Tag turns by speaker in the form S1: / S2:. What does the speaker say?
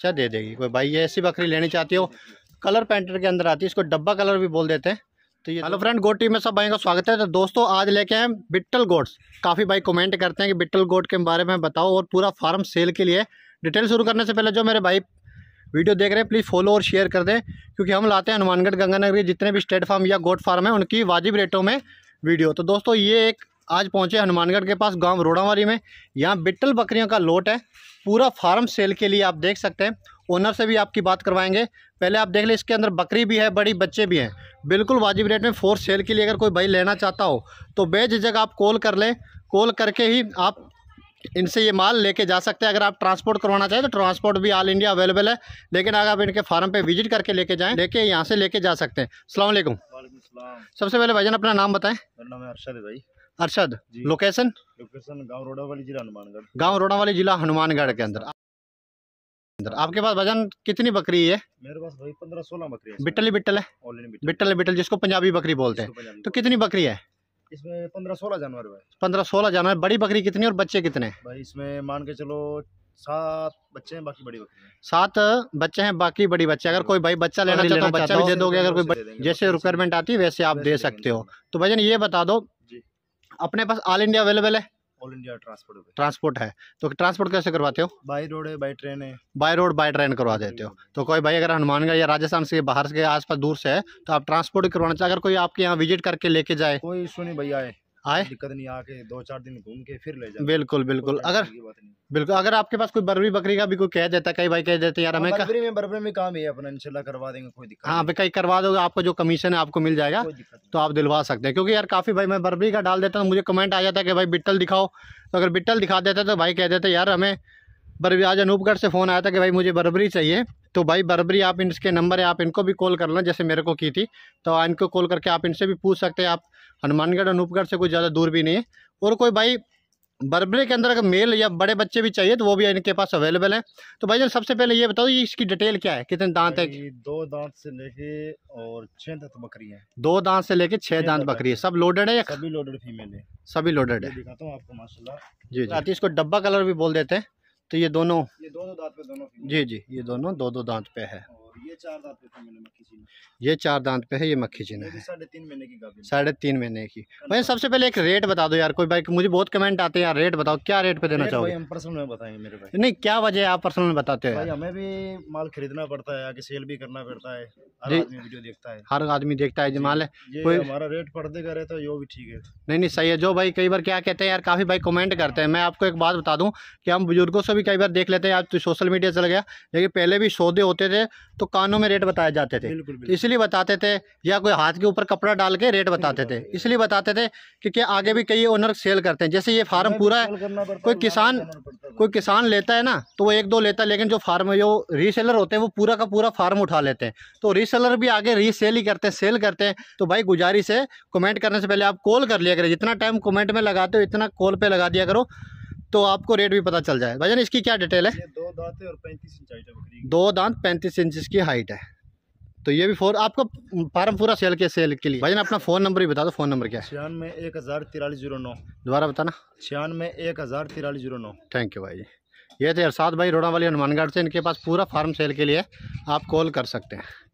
S1: बच्चा दे देगी कोई भाई ये ऐसी बकरी लेनी चाहती हो कलर पेंटर के अंदर आती है इसको डब्बा कलर भी बोल देते हैं तो ये हेलो फ्रेंड तो- गोटी में सब भाई का स्वागत है तो दोस्तों आज लेके आए बिट्टल गोट्स काफ़ी भाई कमेंट करते हैं कि बिट्टल गोट के बारे में बताओ और पूरा फार्म सेल के लिए डिटेल शुरू करने से पहले जो मेरे भाई वीडियो देख रहे हैं प्लीज़ फॉलो और शेयर कर दें क्योंकि हम लाते हैं हनुमानगढ़ गंगानगर जितने भी स्टेट फार्म या गोट फार्म है उनकी वाजिब रेटों में वीडियो तो दोस्तों ये एक आज पहुंचे हनुमानगढ़ के पास गांव रोड़ावारी में यहाँ बिट्टल बकरियों का लोट है पूरा फार्म सेल के लिए आप देख सकते हैं ओनर से भी आपकी बात करवाएंगे पहले आप देख लें इसके अंदर बकरी भी है बड़ी बच्चे भी हैं बिल्कुल वाजिब रेट में फोर सेल के लिए अगर कोई भाई लेना चाहता हो तो बेझिझक आप कॉल कर लें कॉल करके ही आप इनसे ये माल लेके जा सकते हैं अगर आप ट्रांसपोर्ट करवाना चाहें तो ट्रांसपोर्ट भी ऑल इंडिया अवेलेबल है लेकिन अगर आप इनके फार्म पे विजिट करके लेके जाएं लेके यहाँ से लेके जा सकते हैं सलाम सबसे पहले भाईजान अपना नाम बताएं
S2: मेरा नाम है अरशद भाई
S1: अरशद लोकेशन
S2: लोकेशन गांव वाली जिला हनुमानगढ़
S1: गांव वाली जिला हनुमानगढ़ के अंदर अंदर आपके पास वजन कितनी बकरी है
S2: मेरे पास भाई पंद्रह सोलह बकरी है बिट्टल बिट्टल है
S1: बिट्टल बिट्टल जिसको पंजाबी बकरी बोलते हैं तो कितनी बकरी है
S2: इसमें पंद्रह सोलह जानवर है
S1: पंद्रह सोलह जानवर बड़ी बकरी कितनी और बच्चे कितने
S2: भाई इसमें मान के चलो सात बच्चे हैं बाकी बड़ी बकरी
S1: सात बच्चे हैं बाकी बड़ी बच्चे अगर कोई भाई बच्चा लेना चाहता तो बच्चा भी दे दोगे अगर कोई जैसे रिक्वायरमेंट आती है वैसे आप दे सकते हो तो भजन ये बता दो अपने पास ऑल इंडिया अवेलेबल है
S2: ऑल इंडिया ट्रांसपोर्ट
S1: ट्रांसपोर्ट है तो ट्रांसपोर्ट कैसे करवाते हो
S2: बाई रोड है बाई ट्रेन है
S1: बाई रोड बाई ट्रेन करवा देते हो तो कोई भाई अगर हनुमानगढ़ या राजस्थान से बाहर से आसपास दूर से है तो आप ट्रांसपोर्ट करवाना चाहिए अगर कोई आपके यहाँ विजिट करके लेके जाए कोई इशू नहीं भैया है
S2: आए दिक्कत नहीं आके दो चार दिन घूम के फिर ले जाए
S1: बिल्कुल बिल्कुल अगर बिल्कुल अगर आपके पास कोई बर्फी बकरी का भी कोई कह देता है कई भाई कह देते यार हाँ, हमें बर्फी
S2: में बर्फी में काम ही है अपना इंशाल्लाह करवा देंगे कोई दिक्कत
S1: हाँ कहीं करवा दोगे आपको जो कमीशन है आपको मिल जाएगा तो आप दिलवा सकते हैं क्योंकि यार काफ़ी भाई मैं बर्फी का डाल देता हूँ मुझे कमेंट आ जाता है कि भाई बिट्टल दिखाओ तो अगर बिट्टल दिखा देता तो भाई कह देते यार हमें बर्फी आज अनूपगढ़ से फ़ोन आया था कि भाई मुझे बर्बरी चाहिए तो भाई बरबरी आप इनके नंबर है आप इनको भी कॉल कर लो जैसे मेरे को की थी तो इनको कॉल करके आप इनसे भी पूछ सकते हैं आप हनुमानगढ़ अनूपगढ़ से कुछ ज़्यादा दूर भी नहीं है और कोई भाई बर्बरी के अंदर अगर मेल या बड़े बच्चे भी चाहिए तो वो भी इनके पास अवेलेबल है तो भाई जान सबसे पहले ये बताओ ये इसकी डिटेल क्या है कितने दांत है
S2: दो दांत से लेके और छह दांत बकरी है
S1: दो दांत से लेके छह दांत बकरी है सब लोडेड है या सभी
S2: लोडेड फीमेल है सभी लोडेड है दिखाता हूँ आपको माशाल्लाह जी जी
S1: इसको डब्बा कलर भी बोल देते हैं तो ये दोनों
S2: ये दोनों दांत पे दोनों जी
S1: जी ये दोनों दो दो दांत पे है ये चार दांत पे है ये मक्खी चिन्ह है साढ़े तीन महीने की भाई सबसे पहले एक रेट बता दो यार कोई भाई मुझे बहुत कमेंट आते हैं यार रेट बताओ क्या रेट पे देना चाहोगे हम
S2: पर्सनल में बताएंगे मेरे भाई
S1: नहीं क्या वजह आप पर्सनल में बताते हो
S2: हमें भी माल खरीदना पड़ता है आगे सेल भी करना पड़ता है हर आदमी देखता है हर
S1: आदमी देखता है माल है कोई हमारा
S2: रेट पर देगा रहे तो यो भी ठीक है
S1: नहीं नहीं सही है जो भाई कई बार क्या कहते हैं यार काफ़ी भाई कमेंट करते हैं मैं आपको एक बात बता दूं कि हम बुजुर्गों से भी कई बार देख लेते हैं आज तो सोशल मीडिया चल गया लेकिन पहले भी सौदे होते थे तो कानों में रेट बताए जाते थे इसलिए बताते थे या कोई हाथ के ऊपर कपड़ा डाल के रेट बताते थे इसलिए बताते थे क्योंकि आगे भी कई ओनर सेल करते हैं जैसे ये फार्म पूरा
S2: है कोई
S1: किसान कोई किसान लेता है ना तो वो एक दो लेता है लेकिन जो फार्म जो रीसेलर होते हैं वो पूरा का पूरा फार्म उठा लेते हैं तो रीसेलर भी आगे रीसेल ही करते हैं सेल करते हैं तो भाई गुजारिश है कमेंट करने से पहले आप कॉल कर लिया करें जितना टाइम कमेंट में लगाते हो इतना कॉल पर लगा दिया करो तो आपको रेट भी पता चल जाए भाई इसकी क्या डिटेल है
S2: और पैंतीस इंच
S1: दो दांत पैंतीस इंच की हाइट है तो ये भी फोन आपका फार्म पूरा सेल के सेल के लिए भाई ना अपना फ़ोन नंबर ही बता दो फ़ोन नंबर क्या है
S2: छियानवे एक हज़ार तिरालीस जीरो नौ
S1: दोबारा बताना छियानवे एक हज़ार तिरालीस जीरो नौ थैंक यू भाई ये थे तो अरसाद भाई रोड़ा वाली हनुमानगढ़ से इनके पास पूरा फार्म सेल के लिए आप कॉल कर सकते हैं